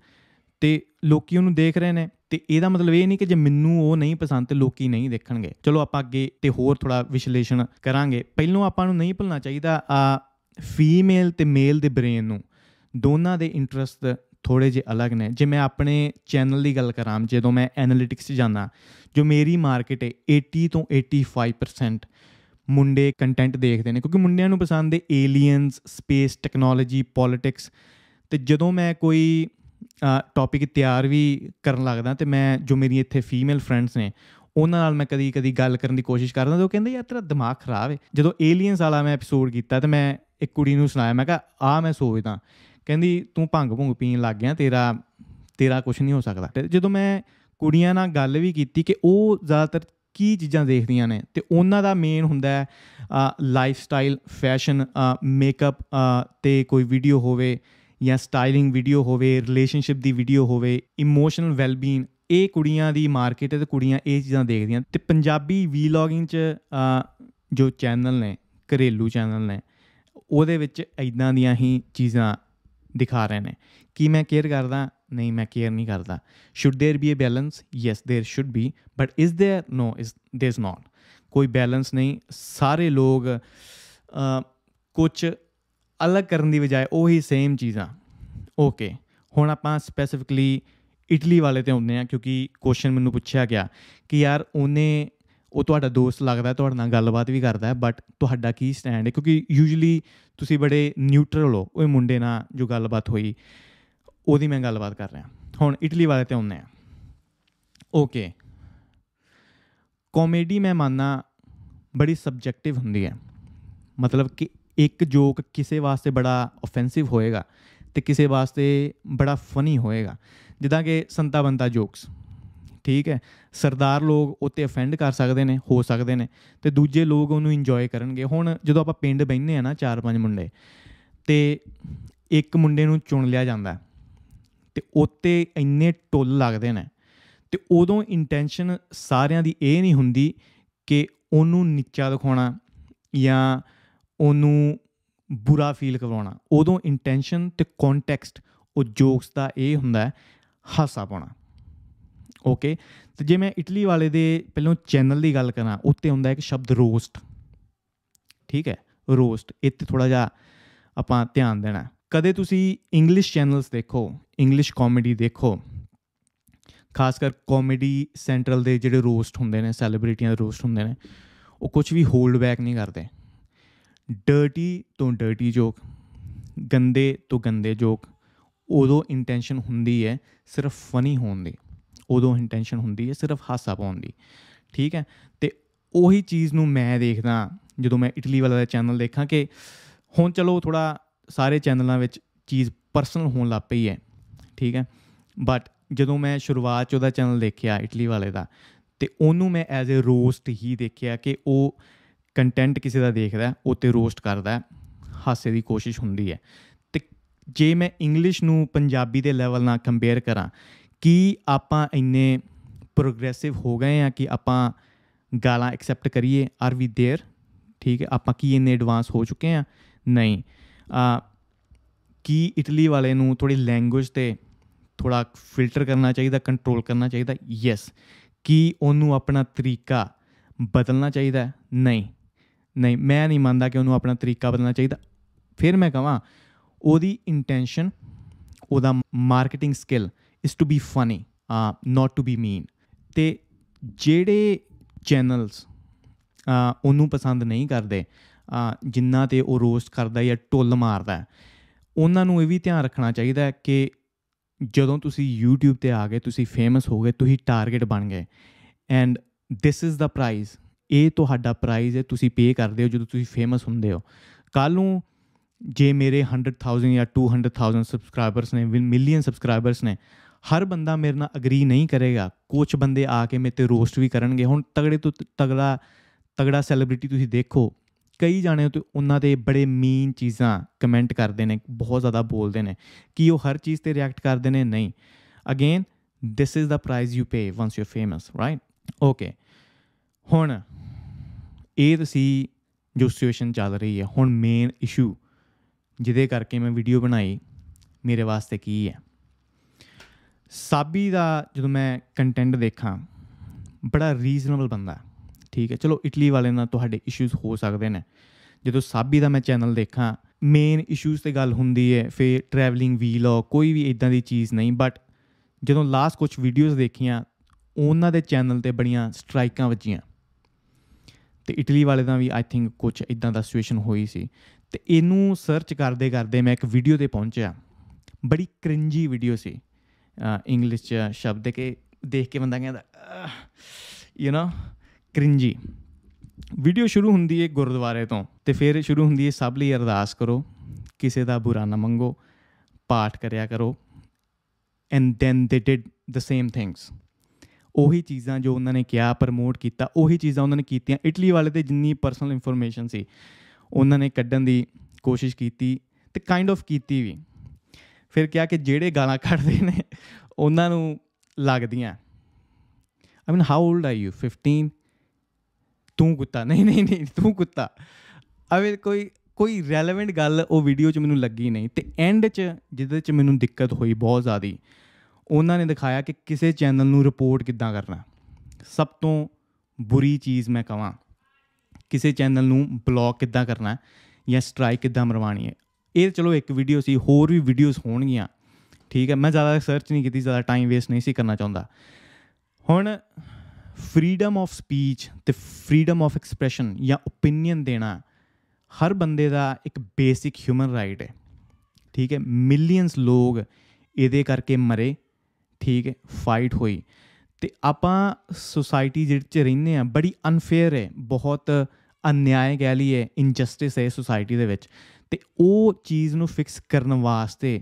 ਤੇ ਲੋਕੀ ਉਹਨੂੰ ਦੇਖ ਰਹੇ ਨੇ ਤੇ ਇਹਦਾ ਮਤਲਬ ਇਹ ਨਹੀਂ ਕਿ ਜੇ ਮੈਨੂੰ ਉਹ ਨਹੀਂ ਪਸੰਦ ਤੇ ਲੋਕੀ ਨਹੀਂ ਦੇਖਣਗੇ ਚਲੋ ਆਪਾਂ ਅੱਗੇ ਤੇ ਹੋਰ ਥੋੜਾ ਵਿਸ਼ਲੇਸ਼ਣ ਕਰਾਂਗੇ ਪਹਿਲਾਂ ਆਪਾਂ ਨੂੰ ਨਹੀਂ ਭੁੱਲਣਾ ਚਾਹੀਦਾ ਆ ਫੀਮੇਲ ਤੇ ਮੇਲ ਦੇ ਬ੍ਰੇਨ ਨੂੰ ਦੋਨਾਂ ਦੇ ਇੰਟਰਸਟ ਥੋੜੇ ਜਿਹਾ ਅਲੱਗ ਨੇ ਜੇ ਮੈਂ ਆਪਣੇ ਚੈਨਲ ਦੀ ਗੱਲ ਕਰਾਂ ਜਦੋਂ ਮੈਂ ਐਨਾਲਿਟਿਕਸ ਜਾਂਦਾ ਜੋ ਮੇਰੀ ਮਾਰਕੀਟ ਹੈ 80 ਤੋਂ 85% ਮੁੰਡੇ ਕੰਟੈਂਟ ਦੇਖਦੇ ਨੇ ਕਿਉਂਕਿ ਮੁੰਡਿਆਂ ਨੂੰ ਪਸੰਦ ਹੈ ਏਲੀਅਨਸ ਸਪੇਸ ਟੈਕਨੋਲੋਜੀ ਪੋਲਿਟਿਕਸ ਤੇ ਜਦੋਂ ਮੈਂ ਕੋਈ ਟੌਪਿਕ ਤਿਆਰ ਵੀ ਕਰਨ ਲੱਗਦਾ ਤੇ ਮੈਂ ਜੋ ਮੇਰੀ ਇੱਥੇ ਫੀਮੇਲ ਫਰੈਂਡਸ ਨੇ ਉਹਨਾਂ ਨਾਲ ਮੈਂ ਕਦੀ ਕਦੀ ਗੱਲ ਕਰਨ ਦੀ ਕੋਸ਼ਿਸ਼ ਕਰਦਾ ਤੇ ਉਹ ਕਹਿੰਦੇ ਯਾਰ ਤੇਰਾ ਦਿਮਾਗ ਖਰਾਬ ਹੈ ਜਦੋਂ ਏਲੀਅਨਸ ਵਾਲਾ ਮੈਂ ਐਪੀਸੋਡ ਕੀਤਾ ਤੇ ਮੈਂ ਇੱਕ ਕੁੜੀ ਨੂੰ ਸੁਣਾਇਆ ਮੈਂ ਕਿਹਾ ਆ ਮੈਂ ਸੋਚਦਾ ਕਹਿੰਦੀ ਤੂੰ ਭੰਗ ਭੁੰਗ ਪੀਣ ਲੱਗ ਗਿਆ ਤੇਰਾ ਤੇਰਾ ਕੁਝ ਨਹੀਂ ਹੋ ਸਕਦਾ ਤੇ ਜਦੋਂ ਮੈਂ ਕੁੜੀਆਂ ਨਾਲ ਗੱਲ ਵੀ ਕੀਤੀ ਕਿ ਉਹ ਜ਼ਿਆਦਾਤਰ ਕੀ ਚੀਜ਼ਾਂ ਦੇਖਦੀਆਂ ਨੇ ਤੇ ਉਹਨਾਂ ਦਾ ਮੇਨ ਹੁੰਦਾ ਹੈ ਲਾਈਫ ਸਟਾਈਲ ਫੈਸ਼ਨ ਮੇਕਅਪ ਤੇ ਕੋਈ ਵੀਡੀਓ ਹੋਵੇ ਜਾਂ ਸਟਾਈਲਿੰਗ ਵੀਡੀਓ ਹੋਵੇ ਰਿਲੇਸ਼ਨਸ਼ਿਪ ਦੀ ਵੀਡੀਓ ਹੋਵੇ ਇਮੋਸ਼ਨਲ ਵੈਲਬੀਨ ਇਹ ਕੁੜੀਆਂ ਦੀ ਮਾਰਕੀਟ ਹੈ ਤੇ ਕੁੜੀਆਂ ਇਹ ਚੀਜ਼ਾਂ ਦੇਖਦੀਆਂ ਤੇ ਪੰਜਾਬੀ ਵੀਲੌਗਿੰਗ ਚ ਜੋ ਚੈਨਲ ਨੇ ਘਰੇਲੂ ਚੈਨਲ ਨੇ ਉਹਦੇ ਵਿੱਚ ਐਦਾਂ ਦੀਆਂ ਹੀ ਚੀਜ਼ਾਂ ਦਿਖਾ ਰਹੇ ਨੇ ਕਿ ਮੈਂ ਕੇਅਰ ਕਰਦਾ ਨਹੀਂ ਮੈਂ ਕੇਅਰ ਨਹੀਂ ਕਰਦਾ should there be a balance yes there should be but is there no is there is not ਕੋਈ ਬੈਲੈਂਸ ਨਹੀਂ ਸਾਰੇ ਲੋਕ ਕੁਝ ਅਲੱਗ ਕਰਨ ਦੀ ਬਜਾਏ ਉਹੀ ਸੇਮ ਚੀਜ਼ਾਂ ਓਕੇ ਹੁਣ ਆਪਾਂ ਸਪੈਸੀਫਿਕਲੀ ਇਟਲੀ ਵਾਲੇ ਤੇ ਹੁੰਦੇ ਆ ਕਿਉਂਕਿ ਕੁਐਸਚਨ ਮੈਨੂੰ ਪੁੱਛਿਆ ਗਿਆ ਕਿ ਯਾਰ ਉਹਨੇ ਉਹ ਤੁਹਾਡਾ ਦੋਸਤ ਲੱਗਦਾ ਤੁਹਾਡੇ ਨਾਲ ਗੱਲਬਾਤ ਵੀ ਕਰਦਾ ਹੈ ਬਟ ਤੁਹਾਡਾ ਕੀ ਸਟੈਂਡ ਹੈ ਕਿਉਂਕਿ ਯੂਜੂਲੀ ਤੁਸੀਂ ਬੜੇ ਨਿਊਟਰਲ ਹੋ ਉਹ ਮੁੰਡੇ ਨਾਲ ਜੋ ਗੱਲਬਾਤ ਹੋਈ ਉਹਦੀ ਮੈਂ ਗੱਲਬਾਤ ਕਰ ਰਿਹਾ ਹੁਣ ਇਟਲੀ ਵਾਲੇ ਤੇ ਹੁੰਨੇ ਆ ਓਕੇ ਕਾਮੇਡੀ ਮੈਂ ਮੰਨਣਾ ਬੜੀ ਸਬਜੈਕਟਿਵ ਹੁੰਦੀ ਹੈ ਮਤਲਬ ਕਿ ਇੱਕ ਜੋਕ ਕਿਸੇ ਵਾਸਤੇ ਬੜਾ ਆਫੈਂਸਿਵ ਹੋਏਗਾ ਤੇ ਕਿਸੇ ਵਾਸਤੇ ਬੜਾ ਫਨੀ ਹੋਏਗਾ ਜਿੱਦਾਂ ਕਿ ਸੰਤਾ ਬੰਤਾ ਜੋਕਸ ਠੀਕ ਹੈ ਸਰਦਾਰ ਲੋਕ ਉੱਤੇ ਅਫੈਂਡ ਕਰ ਸਕਦੇ ਨੇ ਹੋ ਸਕਦੇ ਨੇ ਤੇ ਦੂਜੇ ਲੋਕ ਉਹਨੂੰ ਇੰਜੋਏ ਕਰਨਗੇ ਹੁਣ ਜਦੋਂ ਆਪਾਂ ਪਿੰਡ ਬੈੰਨੇ ਆ ਨਾ ਚਾਰ ਪੰਜ ਮੁੰਡੇ ਤੇ ਇੱਕ ਮੁੰਡੇ ਨੂੰ ਚੁਣ ਲਿਆ ਜਾਂਦਾ ਤੇ ਉੱਤੇ ਇੰਨੇ ਟੁੱਲ ਲੱਗਦੇ ਨੇ ਤੇ ਉਦੋਂ ਇੰਟੈਂਸ਼ਨ ਸਾਰਿਆਂ ਦੀ ਇਹ ਨਹੀਂ ਹੁੰਦੀ ਕਿ ਉਹਨੂੰ ਨੀਚਾ ਦਿਖਾਉਣਾ ਜਾਂ ਉਹਨੂੰ ਬੁਰਾ ਫੀਲ ਕਰਵਾਉਣਾ ਉਦੋਂ ਇੰਟੈਂਸ਼ਨ ਤੇ ਕੰਟੈਕਸਟ ਉਹ ਜੋਕਸ ਦਾ ਇਹ ਹੁੰਦਾ ਹਾਸਾ ਪਾਉਣਾ ਓਕੇ ਤੇ ਜੇ ਮੈਂ ਇਟਲੀ ਵਾਲੇ ਦੇ ਪਹਿਲਾਂ ਚੈਨਲ ਦੀ ਗੱਲ ਕਰਾਂ ਉੱਤੇ ਹੁੰਦਾ ਇੱਕ ਸ਼ਬਦ ਰੋਸਟ ਠੀਕ ਹੈ ਰੋਸਟ ਇੱਥੇ ਥੋੜਾ ਜਿਹਾ ਆਪਾਂ ਧਿਆਨ ਦੇਣਾ ਕਦੇ ਤੁਸੀਂ ਇੰਗਲਿਸ਼ ਚੈਨਲਸ ਦੇਖੋ ਇੰਗਲਿਸ਼ ਕਾਮੇਡੀ ਦੇਖੋ ਖਾਸ ਕਰ ਕਾਮੇਡੀ ਸੈਂਟਰਲ ਦੇ ਜਿਹੜੇ ਰੋਸਟ ਹੁੰਦੇ ਨੇ ਸੈਲੀਬ੍ਰਿਟੀਆਂ ਦੇ ਰੋਸਟ ਹੁੰਦੇ ਨੇ ਉਹ ਕੁਝ ਵੀ ਹੋਲਡ ਬੈਕ ਨਹੀਂ ਕਰਦੇ ਡਰਟੀ ਤੋਂ ਡਰਟੀ ਜੋਕ ਗੰਦੇ ਤੋਂ ਗੰਦੇ ਜੋਕ ਉਦੋਂ ਇੰਟੈਂਸ਼ਨ ਹੁੰਦੀ ਹੈ ਸਿਰਫ ਫਨੀ ਹੋਣ ਦੀ ਉਦੋਂ ਇੰਟੈਂਸ਼ਨ ਹੁੰਦੀ ਹੈ ਸਿਰਫ ਹਾਸਾ ਪਾਉਣ ਦੀ ਠੀਕ ਹੈ ਤੇ ਉਹੀ ਚੀਜ਼ ਨੂੰ ਮੈਂ ਦੇਖਦਾ ਜਦੋਂ ਮੈਂ ਇਟਲੀ ਵਾਲਾ ਦਾ ਚੈਨਲ ਦੇਖਾਂ ਕਿ ਹੁਣ ਚਲੋ ਥੋੜਾ ਸਾਰੇ ਚੈਨਲਾਂ ਵਿੱਚ ਚੀਜ਼ ਪਰਸਨਲ ਹੋਣ ਲੱਗ ਪਈ ਹੈ ਠੀਕ ਹੈ ਬਟ ਜਦੋਂ ਮੈਂ ਸ਼ੁਰੂਆਤ ਚ ਉਹਦਾ ਚੈਨਲ ਦੇਖਿਆ ਇਟਲੀ ਵਾਲੇ ਦਾ ਤੇ ਉਹਨੂੰ ਮੈਂ ਐਜ਼ ਅ ਰੋਸਟ ਹੀ ਦੇਖਿਆ ਕਿ ਉਹ ਕੰਟੈਂਟ ਕਿਸੇ ਦਾ ਦੇਖਦਾ ਉਹ ਤੇ ਰੋਸਟ ਕਰਦਾ ਹਾਸੇ ਦੀ ਕੋਸ਼ਿਸ਼ ਹੁੰਦੀ ਹੈ ਤੇ ਜੇ ਮੈਂ ਇੰਗਲਿਸ਼ ਨੂੰ ਪੰਜਾਬੀ ਦੇ ਲੈਵਲ ਨਾਲ ਕੰਪੇਅਰ ਕਰਾਂ ਕੀ ਆਪਾਂ ਇੰਨੇ ਪ੍ਰੋਗਰੈਸਿਵ ਹੋ ਗਏ ਆ ਕਿ ਆਪਾਂ ਗਾਲਾਂ ਐਕਸੈਪਟ ਕਰੀਏ ਆਰ ਵੀ देयर ਠੀਕ ਹੈ ਆਪਾਂ ਕੀ ਇੰਨੇ ਐਡਵਾਂਸ ਹੋ ਚੁੱਕੇ ਆ ਨਹੀਂ ਆ ਕੀ ਇਟਲੀ ਵਾਲੇ ਨੂੰ ਥੋੜੀ ਲੈਂਗੁਏਜ ਤੇ ਥੋੜਾ ਫਿਲਟਰ ਕਰਨਾ ਚਾਹੀਦਾ ਕੰਟਰੋਲ ਕਰਨਾ ਚਾਹੀਦਾ ਯੈਸ ਕੀ ਉਹਨੂੰ ਆਪਣਾ ਤਰੀਕਾ ਬਦਲਣਾ ਚਾਹੀਦਾ ਨਹੀਂ ਨਹੀਂ ਮੈਂ ਨਹੀਂ ਮੰਨਦਾ ਕਿ ਉਹਨੂੰ ਆਪਣਾ ਤਰੀਕਾ ਬਦਲਣਾ ਚਾਹੀਦਾ ਫਿਰ ਮੈਂ ਕਹਾਂ ਉਹਦੀ ਇੰਟੈਂਸ਼ਨ ਉਹਦਾ marketing skill is to be funny ਆ ਨਾਟ ਟੂ ਬੀ ਮੀਨ ਤੇ ਜਿਹੜੇ ਚੈਨਲਸ ਆ uh, ਉਹਨੂੰ ਪਸੰਦ ਨਹੀਂ ਕਰਦੇ ਆ uh, ਜਿੰਨਾ ਤੇ ਉਹ ਰੋਸਟ ਕਰਦਾ ਜਾਂ ਟੁੱਲ ਮਾਰਦਾ ਉਹਨਾਂ ਨੂੰ ਇਹ ਵੀ ਧਿਆਨ ਰੱਖਣਾ ਚਾਹੀਦਾ ਕਿ ਜਦੋਂ ਤੁਸੀਂ YouTube ਤੇ ਆ ਗਏ ਤੁਸੀਂ ਫੇਮਸ ਹੋ ਗਏ ਤੁਸੀਂ ਟਾਰਗੇਟ ਬਣ ਗਏ and this is the price ਇਹ ਤੁਹਾਡਾ ਪ੍ਰਾਈਸ ਹੈ ਤੁਸੀਂ ਪੇ ਕਰਦੇ ਹੋ ਜਦੋਂ ਤੁਸੀਂ ਫੇਮਸ ਹੁੰਦੇ ਹੋ ਕੱਲ ਨੂੰ ਜੇ ਮੇਰੇ 100000 ਜਾਂ 200000 ਸਬਸਕ੍ਰਾਈਬਰਸ ਨੇ ਮਿਲੀਅਨ ਸਬਸਕ੍ਰਾਈਬਰਸ ਨੇ ਹਰ ਬੰਦਾ ਮੇਰੇ ਨਾਲ ਅਗਰੀ ਨਹੀਂ ਕਰੇਗਾ ਕੁਝ ਬੰਦੇ ਆ ਕੇ ਮੇਤੇ ਰੋਸਟ ਵੀ ਕਰਨਗੇ ਹੁਣ ਤਗੜੇ ਤੋਂ ਤਗੜਾ ਤਗੜਾ ਸੈਲੀਬ੍ਰਿਟੀ ਤੁਸੀਂ ਦੇਖੋ ਕਈ ਜਾਣੇ ਤੇ ਉਹਨਾਂ ਦੇ ਬੜੇ ਮੀਨ ਚੀਜ਼ਾਂ ਕਮੈਂਟ ਕਰਦੇ ਨੇ ਬਹੁਤ ਜ਼ਿਆਦਾ ਬੋਲਦੇ ਨੇ ਕਿ ਉਹ ਹਰ ਚੀਜ਼ ਤੇ ਰਿਐਕਟ ਕਰਦੇ ਨੇ ਨਹੀਂ again this is the price you pay once you are famous right okay ਹੁਣ ਇਹ ਤੁਸੀਂ ਜੋ ਸਿਚੁਏਸ਼ਨ ਚੱਲ ਰਹੀ ਹੈ ਹੁਣ ਮੇਨ ਇਸ਼ੂ ਜਿਹਦੇ ਕਰਕੇ ਮੈਂ ਵੀਡੀਓ ਬਣਾਈ ਮੇਰੇ ਵਾਸਤੇ ਕੀ ਹੈ ਸਾਬੀ ਦਾ ਜਦੋਂ ਮੈਂ ਕੰਟੈਂਟ ਦੇਖਾਂ ਬੜਾ ਰੀਜ਼ਨੇਬਲ ਬੰਦਾ ਠੀਕ ਹੈ ਚਲੋ ਇਟਲੀ ਵਾਲੇ ਨਾਲ ਤੁਹਾਡੇ ਇਸ਼ੂਜ਼ ਹੋ ਸਕਦੇ ਨੇ ਜਦੋਂ ਸਾਬੀ ਦਾ ਮੈਂ ਚੈਨਲ ਦੇਖਾਂ ਮੇਨ ਇਸ਼ੂਜ਼ ਤੇ ਗੱਲ ਹੁੰਦੀ ਹੈ ਫੇ ਟਰੈਵਲਿੰਗ ਵੀਲੌਗ ਕੋਈ ਵੀ ਇਦਾਂ ਦੀ ਚੀਜ਼ ਨਹੀਂ ਬਟ ਜਦੋਂ ਲਾਸਟ ਕੁਝ ਵੀਡੀਓਜ਼ ਦੇਖੀਆਂ ਉਹਨਾਂ ਦੇ ਚੈਨਲ ਤੇ ਬੜੀਆਂ ਸਟ੍ਰਾਈਕਾਂ ਵੱਜੀਆਂ ਤੇ ਇਟਲੀ ਵਾਲੇ ਦਾ ਵੀ ਆਈ ਥਿੰਕ ਕੁਝ ਇਦਾਂ ਦਾ ਸਿਚੁਏਸ਼ਨ ਹੋਈ ਸੀ ਤੇ ਇਹਨੂੰ ਸਰਚ ਕਰਦੇ ਕਰਦੇ ਮੈਂ ਇੱਕ ਵੀਡੀਓ ਤੇ ਪਹੁੰਚਿਆ ਬੜੀ ਕ੍ਰਿੰਜੀ ਵੀਡੀਓ ਸੀ ਇੰਗਲਿਸ਼ ਚ ਸ਼ਬਦ ਕੇ ਦੇਖ ਕੇ ਬੰਦਾ ਕਹਿੰਦਾ ਯੂ نو ਕ੍ਰਿੰਜੀ ਵੀਡੀਓ ਸ਼ੁਰੂ ਹੁੰਦੀ ਹੈ ਗੁਰਦੁਆਰੇ ਤੋਂ ਤੇ ਫਿਰ ਸ਼ੁਰੂ ਹੁੰਦੀ ਹੈ ਸਭ ਲਈ ਅਰਦਾਸ ਕਰੋ ਕਿਸੇ ਦਾ ਬੁਰਾ ਨਾ ਮੰਗੋ ਪਾਠ ਕਰਿਆ ਕਰੋ and then they did the same things ਉਹੀ ਚੀਜ਼ਾਂ ਜੋ ਉਹਨਾਂ ਨੇ ਕਿਹਾ ਪ੍ਰਮੋਟ ਕੀਤਾ ਉਹੀ ਚੀਜ਼ਾਂ ਉਹਨਾਂ ਨੇ ਕੀਤੀਆਂ ਇਟਲੀ ਵਾਲੇ ਤੇ ਜਿੰਨੀ ਪਰਸਨਲ ਇਨਫੋਰਮੇਸ਼ਨ ਸੀ ਉਹਨਾਂ ਨੇ ਕੱਢਣ ਦੀ ਕੋਸ਼ਿਸ਼ ਕੀਤੀ ਤੇ ਕਾਈਂਡ ਆਫ ਕੀਤੀ ਵੀ ਫਿਰ ਕਿਹਾ ਕਿ ਜਿਹੜੇ ਗਾਲਾਂ ਕੱਢਦੇ ਨੇ ਉਹਨਾਂ ਨੂੰ ਲੱਗਦੀਆਂ I mean how old are you 15 ਤੂੰ ਕੁੱਤਾ ਨਹੀਂ ਨਹੀਂ ਨਹੀਂ ਤੂੰ ਕੁੱਤਾ ਅਵੇ ਕੋਈ ਕੋਈ ਰੈਲੇਵੈਂਟ ਗੱਲ ਉਹ ਵੀਡੀਓ 'ਚ ਮੈਨੂੰ ਲੱਗੀ ਨਹੀਂ ਤੇ ਐਂਡ 'ਚ ਜਿਹਦੇ 'ਚ ਮੈਨੂੰ ਦਿੱਕਤ ਹੋਈ ਬਹੁਤ ਜ਼ਿਆਦੀ ਉਹਨਾਂ ਨੇ ਦਿਖਾਇਆ ਕਿ ਕਿਸੇ ਚੈਨਲ ਨੂੰ ਰਿਪੋਰਟ ਕਿੱਦਾਂ ਕਰਨਾ ਸਭ ਤੋਂ ਬੁਰੀ ਚੀਜ਼ ਮੈਂ ਕਹਾਂ ਕਿਸੇ ਚੈਨਲ ਨੂੰ ਬਲੌਕ ਕਿੱਦਾਂ ਕਰਨਾ ਜਾਂ ਸਟ੍ਰਾਈਕ ਕਿੱਦਾਂ ਮਰਵਾਣੀ ਹੈ ਇਹ ਚਲੋ ਇੱਕ ਵੀਡੀਓ ਸੀ ਹੋਰ ਵੀ ਵੀਡੀਓਜ਼ ਹੋਣਗੀਆਂ ਠੀਕ ਹੈ ਮੈਂ ਜ਼ਿਆਦਾ ਸਰਚ ਨਹੀਂ ਕੀਤੀ ਜ਼ਿਆਦਾ ਟਾਈਮ ਵੇਸਟ ਨਹੀਂ ਸੀ ਕਰਨਾ ਚਾਹੁੰਦਾ ਹੁਣ ਫਰੀडम ਆਫ ਸਪੀਚ ਤੇ ਫਰੀडम ਆਫ ਐਕਸਪ੍ਰੈਸ਼ਨ ਜਾਂ opinion ਦੇਣਾ ਹਰ ਬੰਦੇ ਦਾ ਇੱਕ ਬੇਸਿਕ ਹਿਊਮਨ ਰਾਈਟ ਹੈ ਠੀਕ ਹੈ ਮਿਲੀਅਨਸ ਲੋਕ ਇਹਦੇ ਕਰਕੇ ਮਰੇ ਠੀਕ ਹੈ ਫਾਈਟ ਹੋਈ ਤੇ ਆਪਾਂ ਸੋਸਾਇਟੀ ਜਿਹੜੇ ਚ ਰਹਿੰਦੇ ਆ ਬੜੀ ਅਨਫੇਅਰ ਹੈ ਬਹੁਤ ਅਨਿਆਏ ਗੈਲੀ ਹੈ ਇਨਜਸਟਿਸ ਹੈ ਸੋਸਾਇਟੀ ਦੇ ਵਿੱਚ ਤੇ ਉਹ ਚੀਜ਼ ਨੂੰ ਫਿਕਸ ਕਰਨ ਵਾਸਤੇ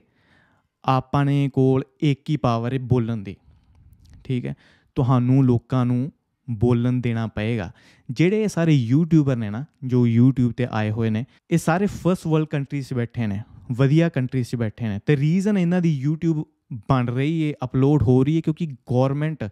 ਆਪਾਂ ਨੇ ਕੋਲ ਇੱਕ ਹੀ ਪਾਵਰ ਹੈ ਬੋਲਣ ਦੀ ਠੀਕ ਹੈ ਤੁਹਾਨੂੰ ਲੋਕਾਂ ਨੂੰ ਬੋਲਣ ਦੇਣਾ ਪਏਗਾ ਜਿਹੜੇ ਸਾਰੇ ਯੂਟਿਊਬਰ ਨੇ ਨਾ ਜੋ YouTube ਤੇ ਆਏ ਹੋਏ ਨੇ ਇਹ ਸਾਰੇ ਫਰਸਟ ਵਰਲਡ ਕੰਟਰੀਜ਼ 'ਚ ਬੈਠੇ ਨੇ ਵਧੀਆ ਕੰਟਰੀਜ਼ 'ਚ ਬੈਠੇ ਨੇ ਤੇ ਰੀਜ਼ਨ ਇਹਨਾਂ ਦੀ YouTube ਬਣ ਰਹੀ ਹੈ ਅਪਲੋਡ ਹੋ ਰਹੀ ਹੈ ਕਿਉਂਕਿ ਗਵਰਨਮੈਂਟ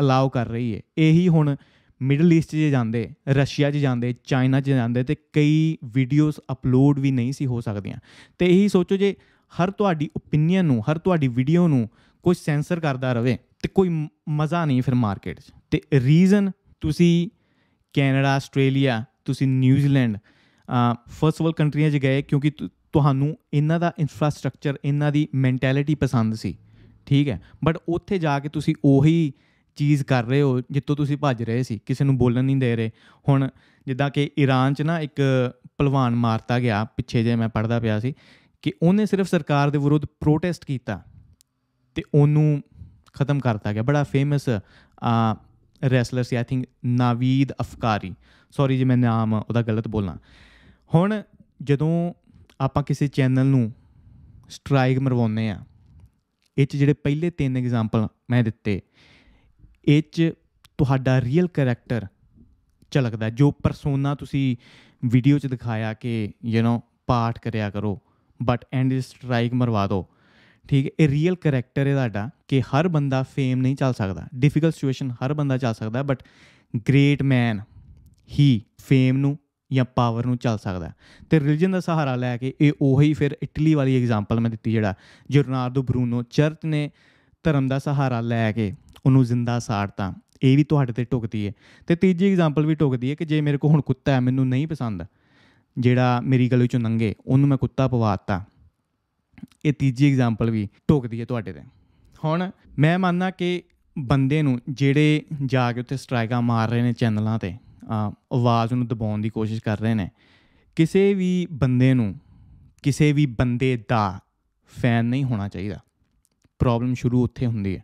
ਅਲਾਉ ਕਰ ਰਹੀ ਹੈ ਇਹੀ ਹੁਣ ਮਿਡਲ ਈਸਟ 'ਚ ਜਾਂਦੇ ਰਸ਼ੀਆ 'ਚ ਜਾਂਦੇ ਚਾਈਨਾ 'ਚ ਜਾਂਦੇ ਤੇ ਕਈ ਵੀਡੀਓਜ਼ ਅਪਲੋਡ ਵੀ ਨਹੀਂ ਸੀ ਹੋ ਸਕਦੀਆਂ ਤੇ ਇਹੀ ਸੋਚੋ ਜੇ ਹਰ ਤੁਹਾਡੀ opinion ਨੂੰ ਹਰ ਤੁਹਾਡੀ ਵੀਡੀਓ ਨੂੰ ਕੋਈ ਸੈਂਸਰ ਕਰਦਾ ਰਵੇ ਤੇ ਕੋਈ ਮਜ਼ਾ ਨਹੀਂ ਫਿਰ ਮਾਰਕੀਟ 'ਚ ਤੇ ਰੀਜ਼ਨ ਤੁਸੀਂ ਕੈਨੇਡਾ ਆਸਟ੍ਰੇਲੀਆ ਤੁਸੀਂ ਨਿਊਜ਼ੀਲੈਂਡ ਫਰਸਟ ਵਰਲਡ ਕੰਟਰੀਆਂ 'ਚ ਗਏ ਕਿਉਂਕਿ ਤੁਹਾਨੂੰ ਇਹਨਾਂ ਦਾ ਇਨਫਰਾਸਟ੍ਰਕਚਰ ਇਹਨਾਂ ਦੀ ਮੈਂਟੈਲਿਟੀ ਪਸੰਦ ਸੀ ਠੀਕ ਹੈ ਬਟ ਉੱਥੇ ਜਾ ਕੇ ਤੁਸੀਂ ਉਹੀ ਚੀਜ਼ ਕਰ ਰਹੇ ਹੋ ਜਿੱਤੋਂ ਤੁਸੀਂ ਭੱਜ ਰਹੇ ਸੀ ਕਿਸੇ ਨੂੰ ਬੋਲਣ ਨਹੀਂ ਦੇ ਰਹੇ ਹੁਣ ਜਿੱਦਾਂ ਕਿ ਈਰਾਨ 'ਚ ਨਾ ਇੱਕ ਪਹਿਲਵਾਨ ਮਾਰਤਾ ਗਿਆ ਪਿੱਛੇ ਜੇ ਮੈਂ ਪੜਦਾ ਪਿਆ ਸੀ ਕਿ ਉਹਨੇ ਸਿਰਫ ਸਰਕਾਰ ਦੇ ਵਿਰੁੱਧ ਪ੍ਰੋਟੈਸਟ ਕੀਤਾ ਤੇ ਉਹਨੂੰ ਖਤਮ ਕਰਤਾ ਗਿਆ ਬੜਾ ਫੇਮਸ ਆ ਰੈਸਲਰ ਸੀ I think Navid Afkari sorry ਜੇ ਮੈਂ ਨਾਮ ਉਹਦਾ ਗਲਤ ਬੋਲਾਂ ਹੁਣ ਜਦੋਂ ਆਪਾਂ ਕਿਸੇ ਚੈਨਲ ਨੂੰ ਸਟ੍ਰਾਈਕ ਮਰਵਾਉਂਦੇ ਆ ਇਹ ਚ ਜਿਹੜੇ ਪਹਿਲੇ ਤਿੰਨ ਐਗਜ਼ਾਮਪਲ ਮੈਂ ਦਿੱਤੇ ਇਹ 'ਚ ਤੁਹਾਡਾ ਰੀਅਲ ਕੈਰੈਕਟਰ ਝਲਕਦਾ ਜੋ ਪਰਸੋਨਾ ਤੁਸੀਂ ਵੀਡੀਓ 'ਚ ਦਿਖਾਇਆ ਕਿ ਯੂ نو ਪਾਠ ਕਰਿਆ ਕਰੋ ਬਟ ਐਂਡ ਇਸ ਸਟ੍ਰਾਈਕ ਮਰਵਾ ਦਿਓ ਠੀਕ ਹੈ ਇਹ ਰੀਅਲ ਕੈਰੈਕਟਰ ਹੈ ਤੁਹਾਡਾ ਕਿ ਹਰ ਬੰਦਾ ਫੇਮ ਨਹੀਂ ਚੱਲ ਸਕਦਾ ਡਿਫਿਕਲਟ ਸਿਚੁਏਸ਼ਨ ਹਰ ਬੰਦਾ ਚੱਲ ਸਕਦਾ ਬਟ ਗ੍ਰੇਟ ਮੈਨ ਹੀ ਫੇਮ ਨੂੰ ਜਾਂ ਪਾਵਰ ਨੂੰ ਚੱਲ ਸਕਦਾ ਤੇ ਰਿਲੀਜੀਅਨ ਦਾ ਸਹਾਰਾ ਲੈ ਕੇ ਇਹ ਉਹੀ ਫਿਰ ਇਟਲੀ ਵਾਲੀ ਐਗਜ਼ਾਮਪਲ ਮੈਂ ਦਿੱਤੀ ਜਿਹੜਾ ਜਰਨਾਰਡੋ ਬਰੂਨੋ ਚਰਚ ਨੇ ਧਰਮ ਦਾ ਸਹਾਰਾ ਲੈ ਕੇ ਉਹਨੂੰ ਜ਼ਿੰਦਾ ਸਾੜਤਾ ਇਹ ਵੀ ਤੁਹਾਡੇ ਤੇ ਟੁਕਦੀ ਹੈ ਤੇ ਤੀਜੀ ਐਗਜ਼ਾਮਪਲ ਵੀ ਟੁਕਦੀ ਹੈ ਕਿ ਜੇ ਮੇਰੇ ਕੋਲ ਹੁਣ ਕੁੱਤਾ ਹੈ ਮੈਨੂੰ ਨਹੀਂ ਪਸੰਦ ਜਿਹੜਾ ਮੇਰੀ ਗਲੀ ਚੋਂ ਨੰਗੇ ਉਹਨੂੰ ਮੈਂ ਕੁੱਤਾ ਪਵਾਤਾ ਇਹ ਤੀਜੀ ਐਗਜ਼ਾਮਪਲ ਵੀ ਟੁਕਦੀ ਹੈ ਤੁਹਾਡੇ ਤੇ ਹੁਣ ਮੈਂ ਮੰਨਦਾ ਕਿ ਬੰਦੇ ਨੂੰ ਜਿਹੜੇ ਜਾ ਕੇ ਉੱਥੇ ਸਟ੍ਰਾਈਕਾਂ ਮਾਰ ਰਹੇ ਨੇ ਚੈਨਲਾਂ ਤੇ ਆਵਾਜ਼ ਨੂੰ ਦਬਾਉਣ ਦੀ ਕੋਸ਼ਿਸ਼ ਕਰ ਰਹੇ ਨੇ ਕਿਸੇ ਵੀ ਬੰਦੇ ਨੂੰ ਕਿਸੇ ਵੀ ਬੰਦੇ ਦਾ ਫੈਨ ਨਹੀਂ ਹੋਣਾ ਚਾਹੀਦਾ ਪ੍ਰੋਬਲਮ ਸ਼ੁਰੂ ਉੱਥੇ ਹੁੰਦੀ ਹੈ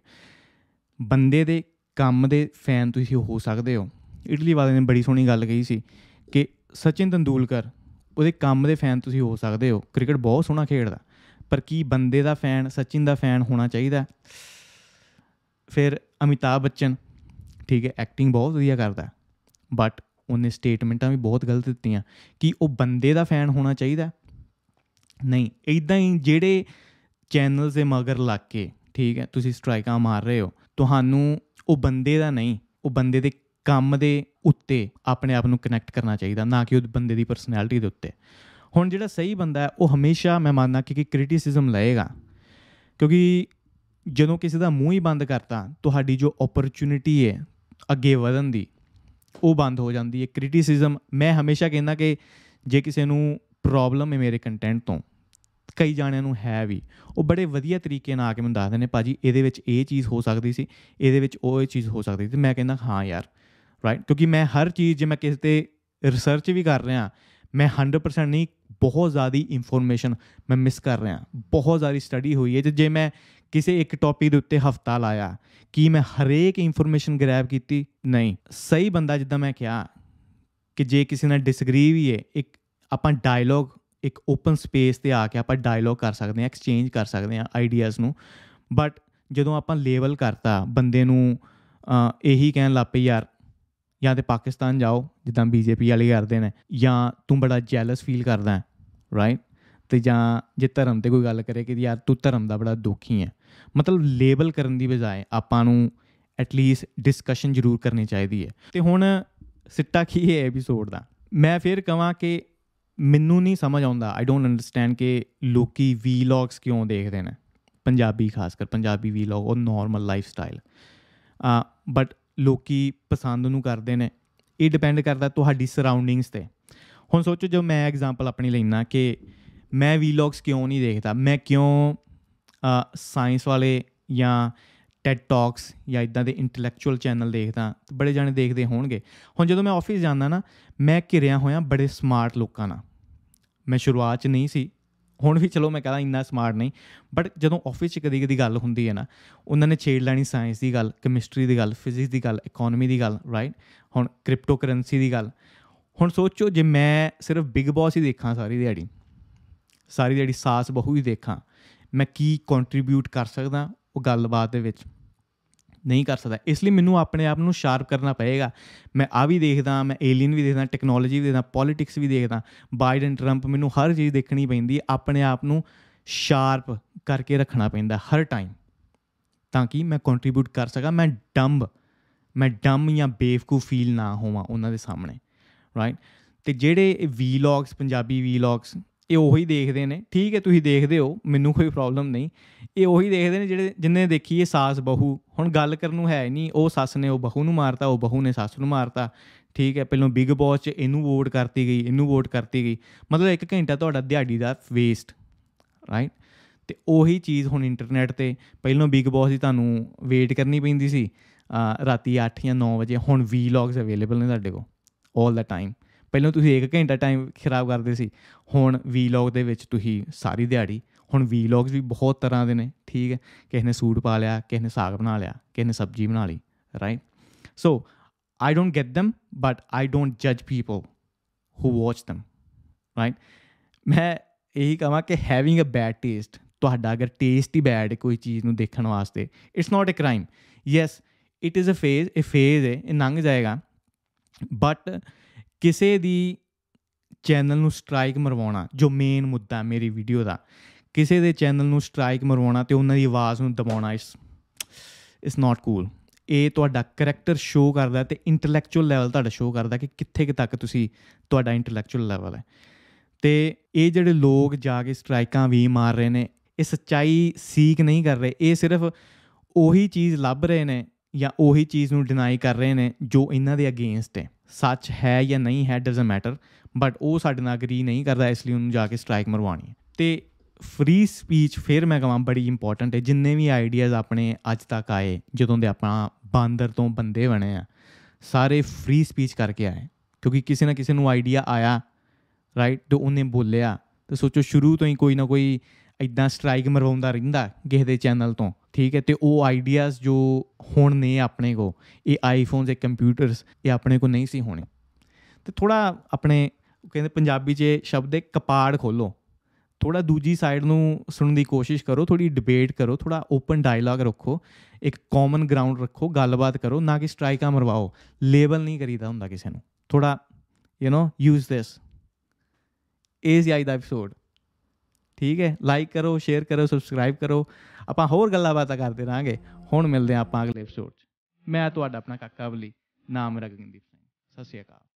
ਬੰਦੇ ਦੇ ਕੰਮ ਦੇ ਫੈਨ ਤੁਸੀਂ ਹੋ ਸਕਦੇ ਹੋ ਇਟਲੀ ਵਾਲੇ ਨੇ ਬੜੀ ਸੋਹਣੀ ਗੱਲ ਕਹੀ ਸੀ ਕਿ ਸਚਿਨ ਤੰਦੂਲਕਰ ਉਹਦੇ ਕੰਮ ਦੇ ਫੈਨ ਤੁਸੀਂ ਹੋ ਸਕਦੇ ਹੋ ਕ੍ਰਿਕਟ ਬਹੁਤ ਸੋਹਣਾ ਖੇਡਦਾ ਪਰ ਕੀ ਬੰਦੇ ਦਾ ਫੈਨ ਸਚਿਨ ਦਾ ਫੈਨ ਹੋਣਾ ਚਾਹੀਦਾ ਫਿਰ ਅਮਿਤਾਭ ਬੱਚਨ ਠੀਕ ਹੈ ਐਕਟਿੰਗ ਬਹੁਤ ਵਧੀਆ ਕਰਦਾ ਬਟ ਉਹਨੇ ਸਟੇਟਮੈਂਟਾਂ ਵੀ ਬਹੁਤ ਗਲਤ ਦਿੱਤੀਆਂ ਕਿ ਉਹ ਬੰਦੇ ਦਾ ਫੈਨ ਹੋਣਾ ਚਾਹੀਦਾ ਨਹੀਂ ਇਦਾਂ ਹੀ ਜਿਹੜੇ ਚੈਨਲਸ ਦੇ ਮਗਰ ਲੱਗ ਕੇ ਠੀਕ ਹੈ ਤੁਸੀਂ ਸਟ੍ਰਾਈਕਾਂ ਮਾਰ ਰਹੇ ਹੋ ਤੁਹਾਨੂੰ ਉਹ ਬੰਦੇ ਦਾ ਨਹੀਂ ਉਹ ਬੰਦੇ ਦੇ ਕੰਮ ਦੇ ਉੱਤੇ ਆਪਣੇ ਆਪ ਨੂੰ ਕਨੈਕਟ ਕਰਨਾ ਚਾਹੀਦਾ ਨਾ ਕਿ ਉਹ ਬੰਦੇ ਦੀ ਪਰਸਨੈਲਿਟੀ ਦੇ ਉੱਤੇ ਹੁਣ ਜਿਹੜਾ ਸਹੀ ਬੰਦਾ ਹੈ ਉਹ ਹਮੇਸ਼ਾ ਮੈਂ ਮੰਨਦਾ ਕਿ ਕ੍ਰਿਟਿਸਿਜ਼ਮ ਲਏਗਾ ਕਿਉਂਕਿ ਜਦੋਂ ਕਿਸੇ ਦਾ ਮੂੰਹ ਹੀ ਬੰਦ ਕਰਤਾ ਤੁਹਾਡੀ ਜੋ ਓਪਰਚ्युनिटी ਹੈ ਅੱਗੇ ਵਧਣ ਦੀ ਉਹ ਬੰਦ ਹੋ ਜਾਂਦੀ ਹੈ ਕ੍ਰਿਟਿਸਿਜ਼ਮ ਮੈਂ ਹਮੇਸ਼ਾ ਕਹਿੰਦਾ ਕਿ ਜੇ ਕਿਸੇ ਨੂੰ ਪ੍ਰੋਬਲਮ ਹੈ ਮੇਰੇ ਕੰਟੈਂਟ ਤੋਂ ਕਈ ਜਾਣਿਆਂ ਨੂੰ ਹੈ ਵੀ ਉਹ ਬੜੇ ਵਧੀਆ ਤਰੀਕੇ ਨਾਲ ਆ ਕੇ ਮੈਨੂੰ ਦੱਸਦੇ ਨੇ ਭਾਜੀ ਇਹਦੇ ਵਿੱਚ ਇਹ ਚੀਜ਼ ਹੋ ਸਕਦੀ ਸੀ ਇਹਦੇ ਵਿੱਚ ਉਹ ਇਹ ਚੀਜ਼ ਹੋ ਸਕਦੀ ਸੀ ਤੇ ਮੈਂ ਕਹਿੰਦਾ ਹਾਂ ਯਾਰ ਰਾਈਟ ਕਿਉਂਕਿ ਮੈਂ ਹਰ ਚੀਜ਼ ਜੇ ਮੈਂ ਕਿਸੇ ਤੇ ਰਿਸਰਚ ਵੀ ਕਰ ਰਿਹਾ ਮੈਂ 100% ਨਹੀਂ ਬਹੁਤ ਜ਼ਿਆਦੀ ਇਨਫੋਰਮੇਸ਼ਨ ਮੈਂ ਮਿਸ ਕਰ ਰਿਹਾ ਬਹੁਤ ਜ਼ਿਆਦੀ ਸਟੱਡੀ ਹੋਈ ਹੈ ਜੇ ਮੈਂ ਕਿਸੇ ਇੱਕ ਟੌਪਿਕ ਦੇ ਉੱਤੇ ਹਫਤਾ ਲਾਇਆ ਕੀ ਮੈਂ ਹਰੇਕ ਇਨਫੋਰਮੇਸ਼ਨ ਗ੍ਰੈਬ ਕੀਤੀ ਨਹੀਂ ਸਹੀ ਬੰਦਾ ਜਿੱਦਾਂ ਮੈਂ ਕਿਹਾ ਕਿ ਜੇ ਕਿਸੇ ਨਾਲ ਡਿਸਗਰੀ ਵੀ ਹੈ ਇੱਕ ਆਪਾਂ ਡਾਇਲੋਗ ਇੱਕ ਓਪਨ ਸਪੇਸ ਤੇ ਆ ਕੇ ਆਪਾਂ ਡਾਇਲੋਗ ਕਰ ਸਕਦੇ ਆ ਐਕਸਚੇਂਜ ਕਰ ਸਕਦੇ ਆ ਆਈਡੀਆਜ਼ ਨੂੰ ਬਟ ਜਦੋਂ ਆਪਾਂ ਲੇਵਲ ਕਰਤਾ ਬੰਦੇ ਨੂੰ ਇਹੀ ਕਹਿਣ ਲੱਪੇ ਯਾਰ ਜਾਂ ਤੇ ਪਾਕਿਸਤਾਨ ਜਾਓ ਜਿੱਦਾਂ ਬੀਜੇਪੀ ਵਾਲੇ ਕਰਦੇ ਨੇ ਜਾਂ ਤੂੰ ਬੜਾ ਜੈਲਸ ਫੀਲ ਕਰਦਾ ਹੈ ਰਾਈਟ ਤੇ ਜਾਂ ਜੇ ਧਰਮ ਤੇ ਕੋਈ ਗੱਲ ਕਰੇ ਕਿ ਯਾਰ ਤੂੰ ਧਰਮ ਦਾ ਬੜਾ ਦੁਖੀ ਹੈ ਮਤਲਬ ਲੇਬਲ ਕਰਨ ਦੀ ਬਜਾਏ ਆਪਾਂ ਨੂੰ ਐਟ ਲੀਸਟ ਡਿਸਕਸ਼ਨ ਜ਼ਰੂਰ ਕਰਨੀ ਚਾਹੀਦੀ ਹੈ ਤੇ ਹੁਣ ਸਿੱਟਾ ਕੀ ਹੈ ਐਪੀਸੋਡ ਦਾ ਮੈਂ ਫੇਰ ਕਹਾਂ ਕਿ ਮੈਨੂੰ ਨਹੀਂ ਸਮਝ ਆਉਂਦਾ ਆਈ ਡੋਨਟ ਅੰਡਰਸਟੈਂਡ ਕਿ ਲੋਕੀ ਵੀਲੌਗਸ ਕਿਉਂ ਦੇਖਦੇ ਨੇ ਪੰਜਾਬੀ ਖਾਸ ਕਰ ਪੰਜਾਬੀ ਵੀਲੌਗ ਉਹ ਨਾਰਮਲ ਲਾਈਫ ਸਟਾਈਲ ਆ ਬਟ ਲੋਕੀ ਪਸੰਦ ਨੂੰ ਕਰਦੇ ਨੇ ਇਹ ਡਿਪੈਂਡ ਕਰਦਾ ਤੁਹਾਡੀ ਸਰਾਊਂਡਿੰਗਸ ਤੇ ਹੁਣ ਸੋਚੋ ਜੋ ਮੈਂ ਐਗਜ਼ਾਮਪਲ ਆਪਣੀ ਲੈਣਾ ਕਿ ਮੈਂ ਵੀਲੌਗਸ ਕਿਉਂ ਨਹੀਂ ਦੇਖਦਾ ਮੈਂ ਕਿਉਂ ਸਾਇੰਸ ਵਾਲੇ ਜਾਂ ਟੈਡ ਟਾਕਸ ਜਾਂ ਇਦਾਂ ਦੇ ਇੰਟੈਲੈਕਚੁਅਲ ਚੈਨਲ ਦੇਖਦਾ ਬੜੇ ਜਾਣੇ ਦੇਖਦੇ ਹੋਣਗੇ ਹੁਣ ਜਦੋਂ ਮੈਂ ਆਫਿਸ ਜਾਂਦਾ ਨਾ ਮੈਂ ਘਿਰਿਆ ਹੋਇਆ ਬੜੇ ਸਮਾਰਟ ਲੋਕਾਂ ਨਾਲ ਮੈਂ ਸ਼ੁਰੂਆਤ 'ਚ ਨਹੀਂ ਸੀ ਹੁਣ ਵੀ ਚਲੋ ਮੈਂ ਕਹਦਾ ਇੰਨਾ ਸਮਾਰਟ ਨਹੀਂ ਬਟ ਜਦੋਂ ਆਫਿਸ 'ਚ ਕਦੀ ਕਦੀ ਗੱਲ ਹੁੰਦੀ ਹੈ ਨਾ ਉਹਨਾਂ ਨੇ ਛੇੜ ਲੈਣੀ ਸਾਇੰਸ ਦੀ ਗੱਲ ਕੈਮਿਸਟਰੀ ਦੀ ਗੱਲ ਫਿਜ਼ਿਕਸ ਦੀ ਗੱਲ ਇਕਨੋਮੀ ਦੀ ਗੱਲ ਰਾਈਟ ਹੁਣ ਕ੍ਰਿਪਟੋ ਕਰੰਸੀ ਦੀ ਗੱਲ ਹੁਣ ਸੋਚੋ ਜੇ ਮੈਂ ਸਿਰਫ ਬਿਗ ਬੌਸ ਹੀ ਦੇਖਾਂ ਸਾਰੀ ਦਿਹਾੜੀ ਸਾਰੀ ਦਿਹਾੜੀ ਸਾਸ ਬਹੂ ਹੀ ਦੇਖਾਂ ਮੈਂ ਕੀ ਕੰਟਰੀਬਿਊਟ ਕਰ ਸਕਦਾ ਉਹ ਗੱਲਬਾਤ ਦੇ ਵਿੱਚ ਨਹੀਂ ਕਰ ਸਕਦਾ ਇਸ ਲਈ ਮੈਨੂੰ ਆਪਣੇ ਆਪ ਨੂੰ ਸ਼ਾਰਪ ਕਰਨਾ ਪਏਗਾ ਮੈਂ ਆ ਵੀ ਦੇਖਦਾ ਮੈਂ ਏਲੀਅਨ ਵੀ ਦੇਖਦਾ ਟੈਕਨੋਲੋਜੀ ਵੀ ਦੇਖਦਾ ਪੋਲਿਟਿਕਸ ਵੀ ਦੇਖਦਾ ਬਾਈਡਨ 트ੰਪ ਮੈਨੂੰ ਹਰ ਚੀਜ਼ ਦੇਖਣੀ ਪੈਂਦੀ ਹੈ ਆਪਣੇ ਆਪ ਨੂੰ ਸ਼ਾਰਪ ਕਰਕੇ ਰੱਖਣਾ ਪੈਂਦਾ ਹਰ ਟਾਈਮ ਤਾਂ ਕਿ ਮੈਂ ਕੰਟਰੀਬਿਊਟ ਕਰ ਸਕਾਂ ਮੈਂ ਡੰਬ ਮੈਂ ਡੰਮ ਜਾਂ ਬੇਵਕੂ ਫੀਲ ਨਾ ਹੋਵਾਂ ਉਹਨਾਂ ਦੇ ਸਾਹਮਣੇ ਰਾਈਟ ਤੇ ਜਿਹੜੇ ਵੀਲੌਗਸ ਪੰਜਾਬੀ ਵੀਲੌਗਸ ਇਹ ਉਹੀ ਦੇਖਦੇ ਨੇ ਠੀਕ ਹੈ ਤੁਸੀਂ ਦੇਖਦੇ ਹੋ ਮੈਨੂੰ ਕੋਈ ਪ੍ਰੋਬਲਮ ਨਹੀਂ ਇਹ ਉਹੀ ਦੇਖਦੇ ਨੇ ਜਿਹੜੇ ਜਿੰਨੇ ਦੇਖੀਏ ਸਾਸ ਬਹੂ ਹੁਣ ਗੱਲ ਕਰਨ ਨੂੰ ਹੈ ਨਹੀਂ ਉਹ ਸੱਸ ਨੇ ਉਹ ਬਹੂ ਨੂੰ ਮਾਰਤਾ ਉਹ ਬਹੂ ਨੇ ਸੱਸ ਨੂੰ ਮਾਰਤਾ ਠੀਕ ਹੈ ਪਹਿਲਾਂ ਬਿਗ ਬੌਸ 'ਚ ਇਹਨੂੰ ਵੋਟ ਕਰਤੀ ਗਈ ਇਹਨੂੰ ਵੋਟ ਕਰਤੀ ਗਈ ਮਤਲਬ ਇੱਕ ਘੰਟਾ ਤੁਹਾਡਾ ਦਿਹਾੜੀ ਦਾ ਵੇਸਟ ਰਾਈਟ ਤੇ ਉਹੀ ਚੀਜ਼ ਹੁਣ ਇੰਟਰਨੈਟ ਤੇ ਪਹਿਲਾਂ ਬਿਗ ਬੌਸ ਦੀ ਤੁਹਾਨੂੰ ਵੇਟ ਕਰਨੀ ਪੈਂਦੀ ਸੀ ਰਾਤੀ 8 ਜਾਂ 9 ਵਜੇ ਹੁਣ ਵੀ ਲੌਗਸ ਅਵੇਲੇਬਲ ਨੇ ਤੁਹਾਡੇ ਕੋਲ 올 ਦਾ ਟਾਈਮ ਪਹਿਲਾਂ ਤੁਸੀਂ 1 ਘੰਟਾ ਟਾਈਮ ਖਰਾਬ ਕਰਦੇ ਸੀ ਹੁਣ ਵੀ ਲੌਗ ਦੇ ਵਿੱਚ ਤੁਸੀਂ ਸਾਰੀ ਦਿਹਾੜੀ ਹੁਣ ਵੀਲੌਗਸ ਵੀ ਬਹੁਤ ਤਰ੍ਹਾਂ ਦੇ ਨੇ ਠੀਕ ਹੈ ਕਿਸ ਨੇ ਸੂਟ ਪਾ ਲਿਆ ਕਿਸ ਨੇ ਸਾਗ ਬਣਾ ਲਿਆ ਕਿਸ ਨੇ ਸਬਜੀ ਬਣਾ ਲਈ right so I don't get them, but I don't ਜਜ people who watch them, right ਮੈਂ ਇਹੀ ਕਹਾਂ ਕਿ ਹੈਵਿੰਗ ਅ ਬੈਡ ਟੇਸਟ ਤੁਹਾਡਾ ਅਗਰ ਟੇਸਟ ਹੀ ਬੈਡ ਕੋਈ ਚੀਜ਼ ਨੂੰ ਦੇਖਣ ਵਾਸਤੇ it's not a crime yes it is a phase a phase ਹੈ ਇਹ ਲੰਘ ਜਾਏਗਾ ਬਟ ਕਿਸੇ ਦੀ ਚੈਨਲ ਨੂੰ ਸਟ੍ਰਾਈਕ ਮਰਵਾਉਣਾ ਜੋ ਮੇਨ ਮੁੱਦਾ ਮੇਰੀ ਵੀਡੀਓ ਦਾ ਕਿਸੇ ਦੇ ਚੈਨਲ ਨੂੰ ਸਟ੍ਰਾਈਕ ਮਰਵਾਉਣਾ ਤੇ ਉਹਨਾਂ ਦੀ ਆਵਾਜ਼ ਨੂੰ ਦਬਾਉਣਾ ਇਸ ਇਸ ਨਾਟ ਕੂਲ ਇਹ ਤੁਹਾਡਾ ਕੈਰੈਕਟਰ ਸ਼ੋ ਕਰਦਾ ਤੇ ਇੰਟੈਲੈਕਚੁਅਲ ਲੈਵਲ ਤੁਹਾਡਾ ਸ਼ੋ ਕਰਦਾ ਕਿ ਕਿੱਥੇ ਕਿ ਤੱਕ ਤੁਸੀਂ ਤੁਹਾਡਾ ਇੰਟੈਲੈਕਚੁਅਲ ਲੈਵਲ ਹੈ ਤੇ ਇਹ ਜਿਹੜੇ ਲੋਕ ਜਾ ਕੇ ਸਟ੍ਰਾਈਕਾਂ ਵੀ ਮਾਰ ਰਹੇ ਨੇ ਇਹ ਸੱਚਾਈ ਸੀਕ ਨਹੀਂ ਕਰ ਰਹੇ ਇਹ ਸਿਰਫ ਉਹੀ ਚੀਜ਼ ਲੱਭ ਰਹੇ ਨੇ ਜਾਂ ਉਹੀ ਚੀਜ਼ ਨੂੰ ਡਿਨਾਈ ਕਰ ਰਹੇ ਨੇ ਜੋ ਇਹਨਾਂ ਦੇ ਅਗੇਂਸਟ ਹੈ ਸੱਚ ਹੈ ਜਾਂ ਨਹੀਂ ਹੈ ਡਸਨਟ ਮੈਟਰ ਬਟ ਉਹ ਸਾਡੇ ਨਾਲ ਅਗਰੀ ਨਹੀਂ ਕਰਦਾ ਇਸ ਲਈ ਉਹਨੂੰ ਜਾ ਕੇ ਸਟ੍ਰਾਈਕ ਮਰਵਾਣੀ ਤੇ ਫ੍ਰੀ ਸਪੀਚ ਫਿਰ ਮੈਂ ਕਹਾਂ ਬੜੀ ਇੰਪੋਰਟੈਂਟ ਹੈ ਜਿੰਨੇ ਵੀ ਆਈਡੀਆਜ਼ ਆਪਣੇ ਅੱਜ ਤੱਕ ਆਏ ਜਦੋਂ ਦੇ ਆਪਾਂ ਬਾਂਦਰ ਤੋਂ ਬੰਦੇ ਬਣੇ ਆ ਸਾਰੇ ਫ੍ਰੀ ਸਪੀਚ ਕਰਕੇ ਆਏ ਕਿਉਂਕਿ ਕਿਸੇ ਨਾ ਕਿਸੇ ਨੂੰ ਆਈਡੀਆ ਆਇਆ ਰਾਈਟ ਤੇ ਉਹਨੇ ਬੋਲਿਆ ਤੇ ਸੋਚੋ ਸ਼ੁਰੂ ਤੋਂ ਹੀ ਕੋਈ ਨਾ ਕੋਈ ਇਦਾਂ ਸਟ੍ਰਾਈਕ ਮਰਵਾਉਂਦਾ ਰਹਿੰਦਾ ਕਿਸੇ ਦੇ ਚੈਨਲ ਤੋਂ ਠੀਕ ਹੈ ਤੇ ਉਹ ਆਈਡੀਆਜ਼ ਜੋ ਹੁਣ ਨੇ ਆਪਣੇ ਕੋ ਇਹ ਆਈਫੋਨਸ ਇਹ ਕੰਪਿਊਟਰਸ ਇਹ ਆਪਣੇ ਕੋ ਨਹੀਂ ਸੀ ਹੋਣੇ ਤੇ ਥੋੜਾ ਆਪਣੇ ਕਹਿੰਦੇ ਪੰਜਾਬੀ 'ਚ ਸ਼ਬਦ ਹੈ ਕਪਾੜ ਖੋਲੋ ਥੋੜਾ ਦੂਜੀ ਸਾਈਡ ਨੂੰ ਸੁਣਨ ਦੀ ਕੋਸ਼ਿਸ਼ ਕਰੋ ਥੋੜੀ ਡਿਬੇਟ ਕਰੋ ਥੋੜਾ ਓਪਨ ਡਾਇਲੌਗ ਰੱਖੋ ਇੱਕ ਕਾਮਨ ਗਰਾਊਂਡ ਰੱਖੋ ਗੱਲਬਾਤ ਕਰੋ ਨਾ ਕਿ ਸਟ੍ਰਾਈਕਾਂ ਮਰਵਾਓ ਲੇਬਲ ਨਹੀਂ ਕਰੀਦਾ ਹੁੰਦਾ ਕਿਸੇ ਨੂੰ ਥੋੜਾ ਯੂ نو ਯੂਜ਼ ਥਿਸ ਇਸ ਆਈ ਦਾ ਐਪੀਸੋਡ ਠੀਕ ਹੈ ਲਾਈਕ ਕਰੋ ਸ਼ੇਅਰ ਕਰੋ ਸਬਸਕ੍ਰਾਈਬ ਕਰੋ ਆਪਾਂ ਹੋਰ ਗੱਲਾਂ ਬਾਤਾਂ ਕਰਦੇ ਰਾਂਗੇ ਹੁਣ ਮਿਲਦੇ ਆਪਾਂ ਅਗਲੇ ਐਪੀਸੋਡ 'ਚ ਮੈਂ ਤੁਹਾਡਾ ਆਪਣਾ ਕਾਕਾ ਬਲੀ ਨਾਮ ਰਗਿੰਦੀਪ ਸਿੰਘ ਸਸਿਆਕਾ